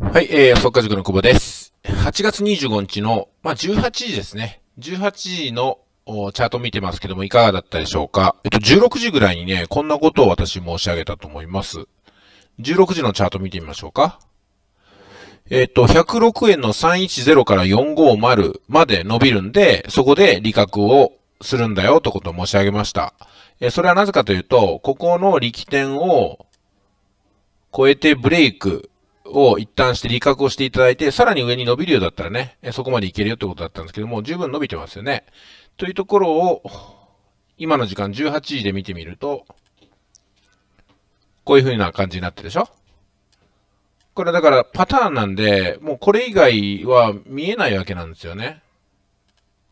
はい、えー、速稼塾の久保です。8月25日の、まあ、18時ですね。18時のチャート見てますけども、いかがだったでしょうか。えっと、16時ぐらいにね、こんなことを私申し上げたと思います。16時のチャート見てみましょうか。えっと、106円の310から450まで伸びるんで、そこで利確をするんだよとことを申し上げました。えそれはなぜかというと、ここの力点を超えてブレイクを一旦して利確をしていただいて、さらに上に伸びるようだったらね、そこまでいけるよってことだったんですけども、十分伸びてますよね。というところを、今の時間18時で見てみると、こういう風な感じになってるでしょこれだからパターンなんで、もうこれ以外は見えないわけなんですよね。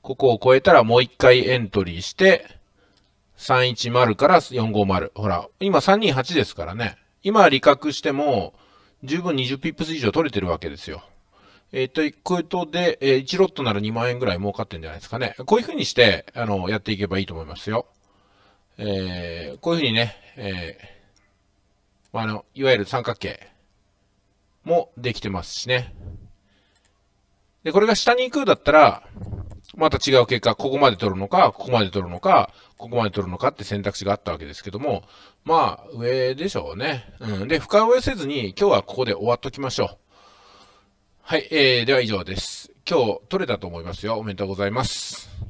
ここを超えたらもう一回エントリーして、310から450。ほら、今328ですからね。今利確しても、十分20ピップス以上取れてるわけですよ。えー、というとで、え1ロットなら2万円ぐらい儲かってんじゃないですかね。こういうふうにして、あの、やっていけばいいと思いますよ。えー、こういうふうにね、えー、あの、いわゆる三角形もできてますしね。で、これが下に行くだったら、また違う結果、ここまで取るのか、ここまで取るのか、ここまで取るのかって選択肢があったわけですけども、まあ、上でしょうね。うん。で、深植えせずに、今日はここで終わっときましょう。はい、えー、では以上です。今日取れたと思いますよ。おめでとうございます。